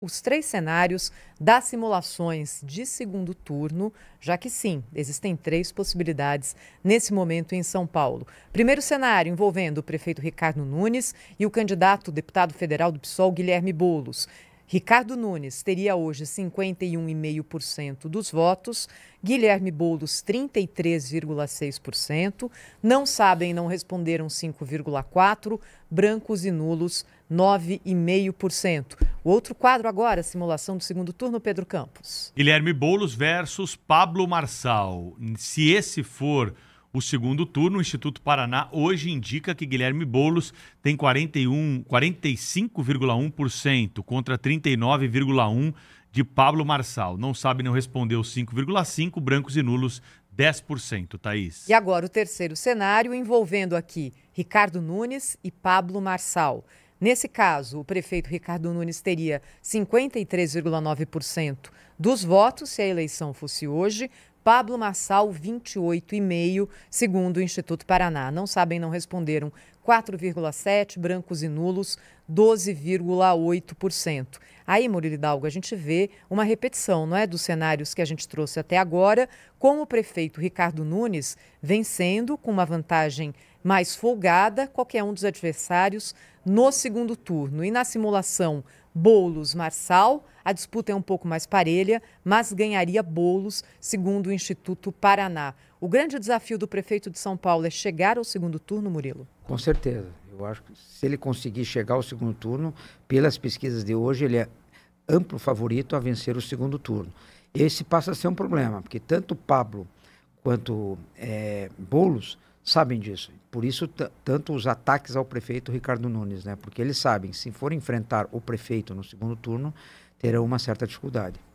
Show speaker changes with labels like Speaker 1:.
Speaker 1: os três cenários das simulações de segundo turno, já que sim, existem três possibilidades nesse momento em São Paulo. Primeiro cenário envolvendo o prefeito Ricardo Nunes e o candidato deputado federal do PSOL Guilherme Bolos. Ricardo Nunes teria hoje 51,5% dos votos, Guilherme Boulos 33,6%, não sabem, não responderam 5,4%, brancos e nulos 9,5%. O outro quadro agora, simulação do segundo turno, Pedro Campos.
Speaker 2: Guilherme Boulos versus Pablo Marçal. Se esse for o segundo turno, o Instituto Paraná hoje indica que Guilherme Boulos tem 45,1% contra 39,1% de Pablo Marçal. Não sabe, não respondeu 5,5%, brancos e nulos 10%, Thaís.
Speaker 1: E agora o terceiro cenário envolvendo aqui Ricardo Nunes e Pablo Marçal. Nesse caso, o prefeito Ricardo Nunes teria 53,9% dos votos se a eleição fosse hoje. Pablo Massal, 28,5%, segundo o Instituto Paraná. Não sabem, não responderam. 4,7%, brancos e nulos, 12,8%. Aí, Murilo Hidalgo, a gente vê uma repetição, não é, dos cenários que a gente trouxe até agora, com o prefeito Ricardo Nunes vencendo com uma vantagem mais folgada qualquer um dos adversários no segundo turno. E na simulação Boulos-Marçal, a disputa é um pouco mais parelha, mas ganharia Boulos, segundo o Instituto Paraná. O grande desafio do prefeito de São Paulo é chegar ao segundo turno, Murilo?
Speaker 3: Com certeza. Eu acho que se ele conseguir chegar ao segundo turno, pelas pesquisas de hoje, ele é amplo favorito a vencer o segundo turno. Esse passa a ser um problema, porque tanto Pablo quanto é, Boulos sabem disso. Por isso, tanto os ataques ao prefeito Ricardo Nunes, né? Porque eles sabem, se for enfrentar o prefeito no segundo turno, terão uma certa dificuldade.